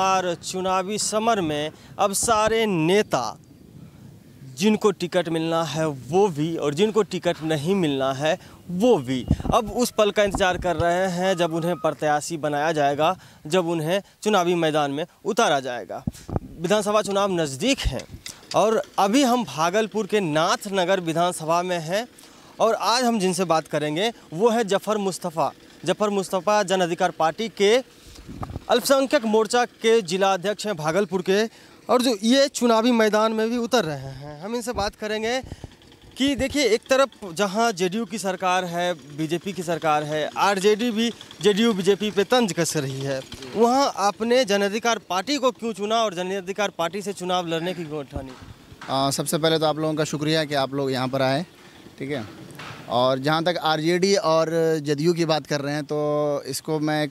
और चुनावी समर में अब सारे नेता जिनको टिकट मिलना है वो भी और जिनको टिकट नहीं मिलना है वो भी अब उस पल का इंतज़ार कर रहे हैं जब उन्हें प्रत्याशी बनाया जाएगा जब उन्हें चुनावी मैदान में उतारा जाएगा विधानसभा चुनाव नज़दीक हैं और अभी हम भागलपुर के नाथ नगर विधानसभा में हैं और आज हम जिनसे बात करेंगे वो है जफर मुस्तफ़ा जफर मुस्तफ़ा जन अधिकार पार्टी के अल्पसंख्यक मोर्चा के जिला अध्यक्ष हैं भागलपुर के और जो ये चुनावी मैदान में भी उतर रहे हैं हम इनसे बात करेंगे कि देखिए एक तरफ जहां जेडीयू की सरकार है बीजेपी की सरकार है आरजेडी भी जेडीयू बीजेपी पे तंज कस रही है वहां आपने जन अधिकार पार्टी को क्यों चुना और जन अधिकार पार्टी से चुनाव लड़ने की क्यों उठानी सबसे पहले तो आप लोगों का शुक्रिया कि आप लोग यहाँ पर आए ठीक है और जहाँ तक आरजेडी और जदयू की बात कर रहे हैं तो इसको मैं एक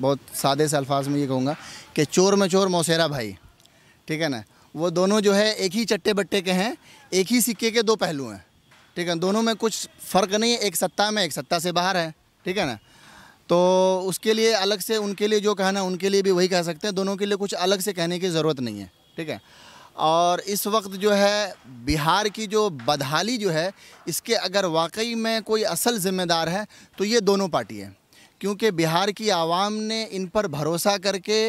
बहुत सादे से अल्फाज में ये कहूँगा कि चोर में चोर मौसेरा भाई ठीक है ना वो दोनों जो है एक ही चट्टे बट्टे के हैं एक ही सिक्के के दो पहलू हैं ठीक है दोनों में कुछ फ़र्क नहीं है एक सत्ता में एक सत्ता से बाहर है ठीक है ना तो उसके लिए अलग से उनके लिए जो कहना उनके लिए भी वही कह सकते हैं दोनों के लिए कुछ अलग से कहने की ज़रूरत नहीं है ठीक है और इस वक्त जो है बिहार की जो बदहाली जो है इसके अगर वाकई में कोई असल ज़िम्मेदार है तो ये दोनों पार्टी हैं क्योंकि बिहार की आवाम ने इन पर भरोसा करके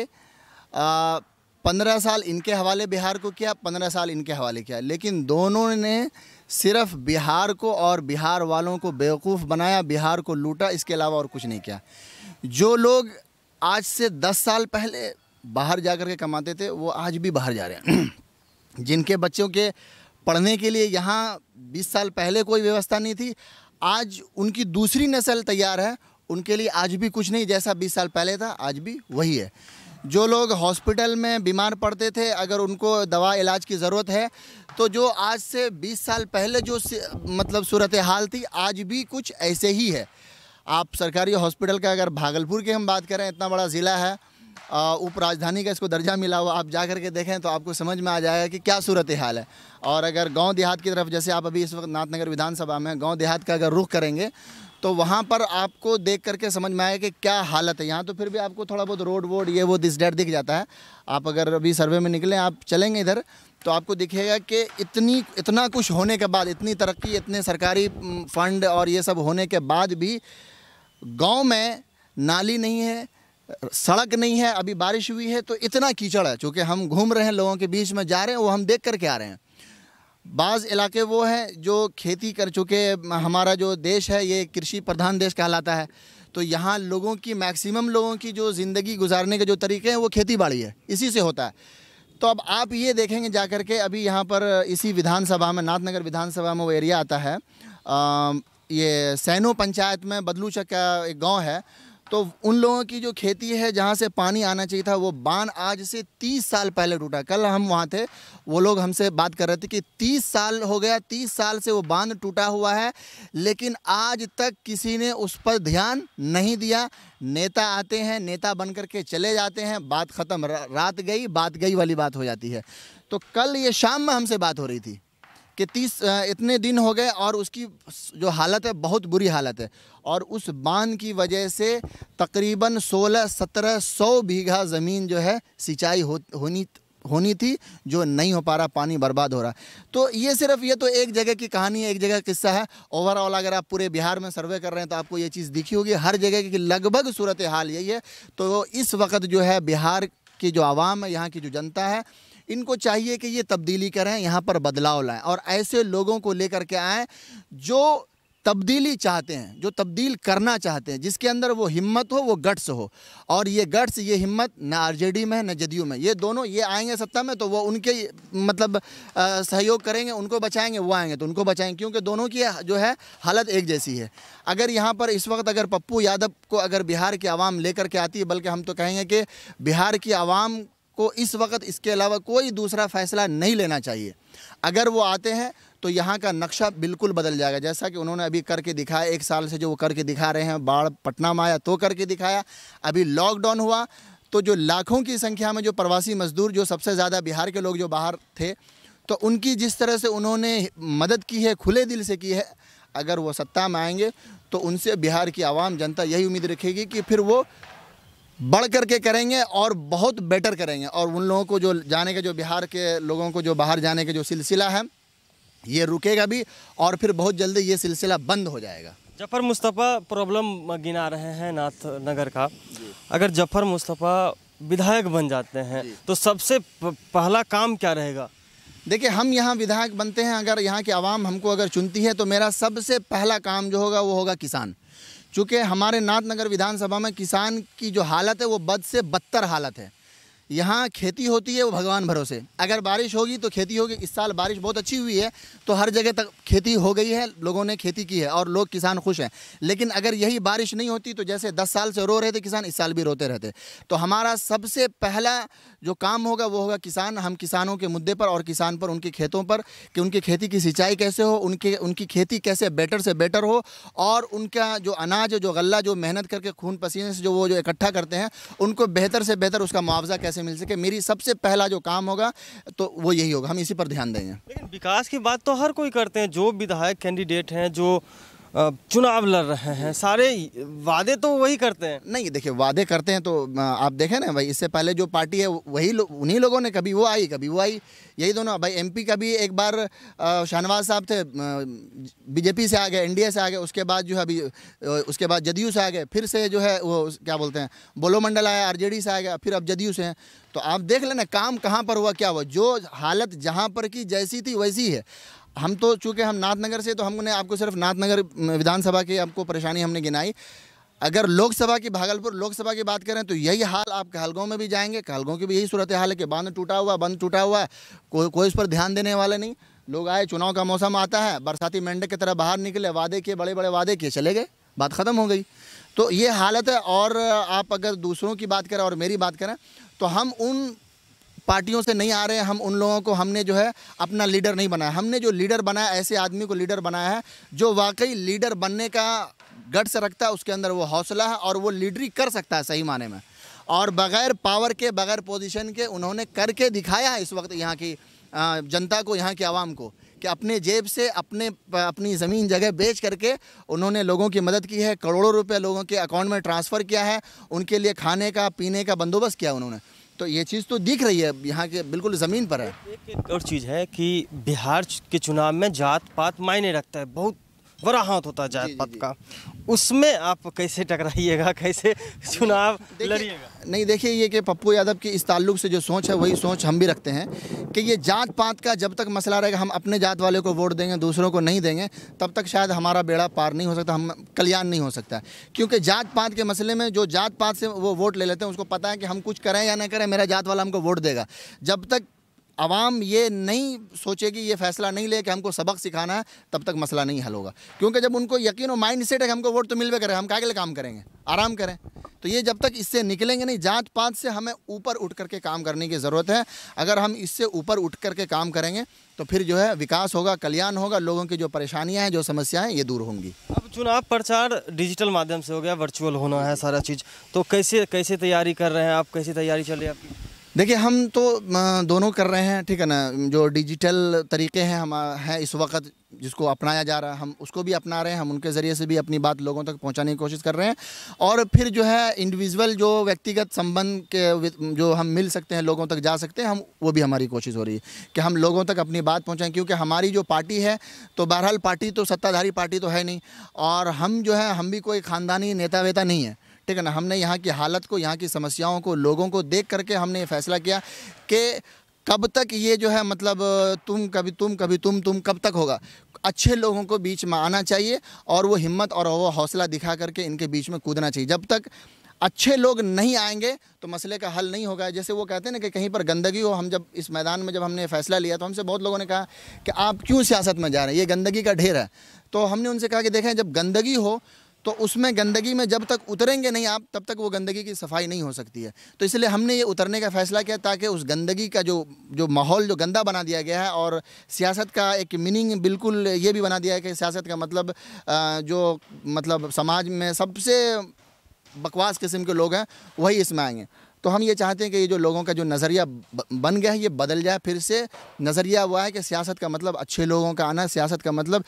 पंद्रह साल इनके हवाले बिहार को किया पंद्रह साल इनके हवाले किया लेकिन दोनों ने सिर्फ बिहार को और बिहार वालों को बेवकूफ़ बनाया बिहार को लूटा इसके अलावा और कुछ नहीं किया जो लोग आज से दस साल पहले बाहर जा कर के कमाते थे वो आज भी बाहर जा रहे हैं जिनके बच्चों के पढ़ने के लिए यहाँ 20 साल पहले कोई व्यवस्था नहीं थी आज उनकी दूसरी नस्ल तैयार है उनके लिए आज भी कुछ नहीं जैसा 20 साल पहले था आज भी वही है जो लोग हॉस्पिटल में बीमार पड़ते थे अगर उनको दवा इलाज की ज़रूरत है तो जो आज से 20 साल पहले जो मतलब सूरत हाल थी आज भी कुछ ऐसे ही है आप सरकारी हॉस्पिटल का अगर भागलपुर की हम बात करें इतना बड़ा ज़िला है उप राजधानी का इसको दर्जा मिला हुआ आप जा करके देखें तो आपको समझ में आ जाएगा कि क्या सूरत हाल है और अगर गांव देहात की तरफ जैसे आप अभी इस वक्त नाथनगर विधानसभा में गांव देहात का अगर रुख करेंगे तो वहाँ पर आपको देख करके समझ में आएगा कि क्या हालत है यहाँ तो फिर भी आपको थोड़ा बहुत रोड वोड ये वो दिस डेट दिख जाता है आप अगर अभी सर्वे में निकलें आप चलेंगे इधर तो आपको दिखेगा कि इतनी इतना कुछ होने के बाद इतनी तरक्की इतने सरकारी फंड और ये सब होने के बाद भी गाँव में नाली नहीं है सड़क नहीं है अभी बारिश हुई है तो इतना कीचड़ है चूँकि हम घूम रहे हैं लोगों के बीच में जा रहे हैं वो हम देख करके आ रहे हैं बाज़ इलाके वो हैं जो खेती कर चुके हमारा जो देश है ये कृषि प्रधान देश कहलाता है तो यहाँ लोगों की मैक्सिमम लोगों की जो ज़िंदगी गुजारने के जो तरीके हैं वो खेती बाड़ी है इसी से होता है तो अब आप ये देखेंगे जा कर के अभी यहाँ पर इसी विधानसभा में नाथनगर विधानसभा में वो एरिया आता है आ, ये सैनो पंचायत में चक का एक गाँव है तो उन लोगों की जो खेती है जहाँ से पानी आना चाहिए था वो बांध आज से 30 साल पहले टूटा कल हम वहाँ थे वो लोग हमसे बात कर रहे थे कि 30 साल हो गया 30 साल से वो बांध टूटा हुआ है लेकिन आज तक किसी ने उस पर ध्यान नहीं दिया नेता आते हैं नेता बन कर के चले जाते हैं बात ख़त्म रात गई बात गई वाली बात हो जाती है तो कल ये शाम में हमसे बात हो रही थी कि तीस इतने दिन हो गए और उसकी जो हालत है बहुत बुरी हालत है और उस बांध की वजह से तकरीबन 16 सत्रह सौ बीघा ज़मीन जो है सिंचाई हो, होनी होनी थी जो नहीं हो पा रहा पानी बर्बाद हो रहा तो ये सिर्फ ये तो एक जगह की कहानी है एक जगह किस्सा है ओवरऑल अगर आप पूरे बिहार में सर्वे कर रहे हैं तो आपको ये चीज़ दिखी होगी हर जगह की लगभग सूरत हाल यही है तो इस वक्त जो है बिहार की जो आवाम है यहाँ की जो जनता है इनको चाहिए कि ये तब्दीली करें यहाँ पर बदलाव लाएं और ऐसे लोगों को लेकर के आएँ जो तब्दीली चाहते हैं जो तब्दील करना चाहते हैं जिसके अंदर वो हिम्मत हो वो गट्स हो और ये गट्स ये हिम्मत ना आरजेडी में है ना जदयू में ये दोनों ये आएंगे सत्ता में तो वो उनके मतलब आ, सहयोग करेंगे उनको बचाएंगे वो आएंगे तो उनको बचाएंगे क्योंकि दोनों की जो है हालत एक जैसी है अगर यहाँ पर इस वक्त अगर पप्पू यादव को अगर बिहार की आवाम लेकर के आती है बल्कि हम तो कहेंगे कि बिहार की आवाम को इस वक्त इसके अलावा कोई दूसरा फैसला नहीं लेना चाहिए अगर वो आते हैं तो यहाँ का नक्शा बिल्कुल बदल जाएगा जैसा कि उन्होंने अभी करके दिखाया एक साल से जो वो करके दिखा रहे हैं बाढ़ पटना में आया तो करके दिखाया अभी लॉकडाउन हुआ तो जो लाखों की संख्या में जो प्रवासी मजदूर जो सबसे ज़्यादा बिहार के लोग जो बाहर थे तो उनकी जिस तरह से उन्होंने मदद की है खुले दिल से की है अगर वो सत्ता में आएंगे तो उनसे बिहार की आवाम जनता यही उम्मीद रखेगी कि फिर वो बढ़ करके करेंगे और बहुत बेटर करेंगे और उन लोगों को जो जाने के जो बिहार के लोगों को जो बाहर जाने के जो सिलसिला है ये रुकेगा भी और फिर बहुत जल्दी ये सिलसिला बंद हो जाएगा जफर मुस्तफ़ा प्रॉब्लम गिना रहे हैं नाथ नगर का अगर जफर मुस्तफ़ा विधायक बन जाते हैं तो सबसे पहला काम क्या रहेगा देखिए हम यहाँ विधायक बनते हैं अगर यहाँ की आवाम हमको अगर चुनती है तो मेरा सबसे पहला काम जो होगा वो होगा किसान चूँकि हमारे नाथनगर विधानसभा में किसान की जो हालत है वो बद से बदतर हालत है यहाँ खेती होती है वो भगवान भरोसे अगर बारिश होगी तो खेती होगी इस साल बारिश बहुत अच्छी हुई है तो हर जगह तक खेती हो गई है लोगों ने खेती की है और लोग किसान खुश हैं लेकिन अगर यही बारिश नहीं होती तो जैसे दस साल से रो रहे थे किसान इस साल भी रोते रहते तो हमारा सबसे पहला जो काम होगा वो होगा किसान हम किसानों के मुद्दे पर और किसान पर उनके खेतों पर कि उनकी खेती की सिंचाई कैसे हो उनके उनकी खेती कैसे बेटर से बेटर हो और उनका जो अनाज जो गला जो मेहनत करके खून पसीने से जो वो जो इकट्ठा करते हैं उनको बेहतर से बेहतर उसका मुआवजा कैसे से मिल सके मेरी सबसे पहला जो काम होगा तो वो यही होगा हम इसी पर ध्यान देंगे लेकिन विकास की बात तो हर कोई करते हैं जो विधायक कैंडिडेट हैं जो चुनाव लड़ रहे हैं सारे वादे तो वही करते हैं नहीं देखिए वादे करते हैं तो आप देखें ना भाई इससे पहले जो पार्टी है वही लो, उन्हीं लोगों ने कभी वो आई कभी वो आई यही दोनों भाई एमपी का भी एक बार शाहनवाज साहब थे बीजेपी से आ गए एनडीए से आ गए उसके बाद जो है अभी उसके बाद जदयू से आ गए फिर से जो है वो क्या बोलते हैं बोलो मंडल आया आर से आ गया फिर अब जदयू से हैं तो आप देख लेना काम कहाँ पर हुआ क्या हुआ जो हालत जहाँ पर की जैसी थी वैसी है हम तो चूँकि हम नाथनगर से तो हमने आपको सिर्फ नाथनगर विधानसभा की आपको परेशानी हमने गिनाई अगर लोकसभा की भागलपुर लोकसभा की बात करें तो यही हाल आप कहलगांव में भी जाएंगे कहलगांव की भी यही सूरत हाल है कि बांध टूटा हुआ बंद टूटा हुआ है को, कोई उस पर ध्यान देने वाले नहीं लोग आए चुनाव का मौसम आता है बरसाती मेंढक की तरह बाहर निकले वादे किए बड़े बड़े वादे किए चले गए बात ख़त्म हो गई तो ये हालत है और आप अगर दूसरों की बात करें और मेरी बात करें तो हम उन पार्टियों से नहीं आ रहे हम उन लोगों को हमने जो है अपना लीडर नहीं बनाया हमने जो लीडर बनाया ऐसे आदमी को लीडर बनाया है जो वाकई लीडर बनने का गट से रखता है उसके अंदर वो हौसला है और वो लीडरी कर सकता है सही माने में और बगैर पावर के बगैर पोजीशन के उन्होंने करके दिखाया है इस वक्त यहाँ की जनता को यहाँ की आवाम को कि अपने जेब से अपने अपनी ज़मीन जगह बेच करके उन्होंने लोगों की मदद की है करोड़ों रुपए लोगों के अकाउंट में ट्रांसफ़र किया है उनके लिए खाने का पीने का बंदोबस्त किया उन्होंने तो ये चीज़ तो दिख रही है यहाँ के बिल्कुल ज़मीन पर है एक, एक और चीज़ है कि बिहार के चुनाव में जात पात मायने रखता है बहुत बड़ा हाथ होता है जात पात का उसमें आप कैसे टकराइएगा कैसे चुनाव लड़िएगा नहीं देखिए ये कि पप्पू यादव की इस ताल्लुक से जो सोच है वही सोच हम भी रखते हैं कि ये जात पात का जब तक मसला रहेगा हम अपने जात वाले को वोट देंगे दूसरों को नहीं देंगे तब तक शायद हमारा बेड़ा पार नहीं हो सकता हम कल्याण नहीं हो सकता क्योंकि जात पात के मसले में जो जात पात से वो वोट ले लेते हैं उसको पता है कि हम कुछ करें या ना करें मेरा जात वाला हमको वोट देगा जब तक आवाम ये नहीं सोचेगी ये फैसला नहीं ले कि हमको सबक सिखाना है तब तक मसला नहीं हल होगा क्योंकि जब उनको यकीन और माइंड सेट है कि हमको वोट तो मिलवे करें हम क्या के लिए काम करेंगे आराम करें तो ये जब तक इससे निकलेंगे नहीं जाँच पाँच से हमें ऊपर उठ करके काम करने की ज़रूरत है अगर हम इससे ऊपर उठ करके काम करेंगे तो फिर जो है विकास होगा कल्याण होगा लोगों की जो परेशानियाँ हैं जो समस्याएँ हैं ये दूर होंगी अब चुनाव प्रचार डिजिटल माध्यम से हो गया वर्चुअल होना है सारा चीज़ तो कैसे कैसे तैयारी कर रहे हैं आप कैसी तैयारी चल रही है आपकी देखिए हम तो दोनों कर रहे हैं ठीक है ना जो डिजिटल तरीके हैं हम हैं इस वक्त जिसको अपनाया जा रहा है हम उसको भी अपना रहे हैं हम उनके ज़रिए से भी अपनी बात लोगों तक पहुंचाने की कोशिश कर रहे हैं और फिर जो है इंडिविजुअल जो व्यक्तिगत संबंध के जो हम मिल सकते हैं लोगों तक जा सकते हैं हम वो भी हमारी कोशिश हो रही है कि हम लोगों तक अपनी बात पहुँचाएँ क्योंकि हमारी जो पार्टी है तो बहरहाल पार्टी तो सत्ताधारी पार्टी तो है नहीं और हम जो है हम भी कोई ख़ानदानी नेता वेता नहीं है ठीक है ना हमने यहाँ की हालत को यहाँ की समस्याओं को लोगों को देख करके हमने ये फैसला किया कि कब तक ये जो है मतलब तुम कभी तुम कभी तुम तुम कब तक होगा अच्छे लोगों को बीच में आना चाहिए और वो हिम्मत और वो हौसला दिखा करके इनके बीच में कूदना चाहिए जब तक अच्छे लोग नहीं आएंगे तो मसले का हल नहीं होगा जैसे वो कहते हैं ना कि कहीं पर गंदगी हो हम जब इस मैदान में जब हमने फैसला लिया तो हमसे बहुत लोगों ने कहा कि आप क्यों सियासत में जा रहे हैं ये गंदगी का ढेर है तो हमने उनसे कहा कि देखें जब गंदगी हो तो उसमें गंदगी में जब तक उतरेंगे नहीं आप तब तक वो गंदगी की सफाई नहीं हो सकती है तो इसलिए हमने ये उतरने का फैसला किया ताकि उस गंदगी का जो जो माहौल जो गंदा बना दिया गया है और सियासत का एक मीनिंग बिल्कुल ये भी बना दिया है कि सियासत का मतलब जो मतलब समाज में सबसे बकवास किस्म के लोग हैं वही इसमें आएंगे तो हम ये चाहते हैं कि ये जो लोगों का जो नज़रिया बन गया है ये बदल जाए फिर से नज़रिया हुआ है कि सियासत का मतलब अच्छे लोगों का आना सियासत का मतलब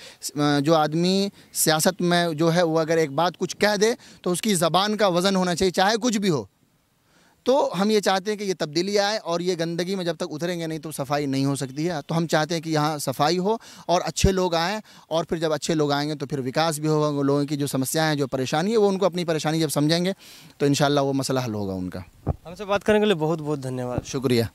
जो आदमी सियासत में जो है वो अगर एक बात कुछ कह दे तो उसकी ज़बान का वज़न होना चाहिए चाहे कुछ भी हो तो हम ये चाहते हैं कि ये तब्दीली आए और ये गंदगी में जब तक उतरेंगे नहीं तो सफाई नहीं हो सकती है तो हम चाहते हैं कि यहाँ सफाई हो और अच्छे लोग आएँ और फिर जब अच्छे लोग आएंगे तो फिर विकास भी होगा लोगों की जो समस्याएँ हैं जो परेशानी है वो उनको अपनी परेशानी जब समझेंगे तो इन वो मसला हल होगा उनका हमसे बात करने के लिए बहुत बहुत धन्यवाद शुक्रिया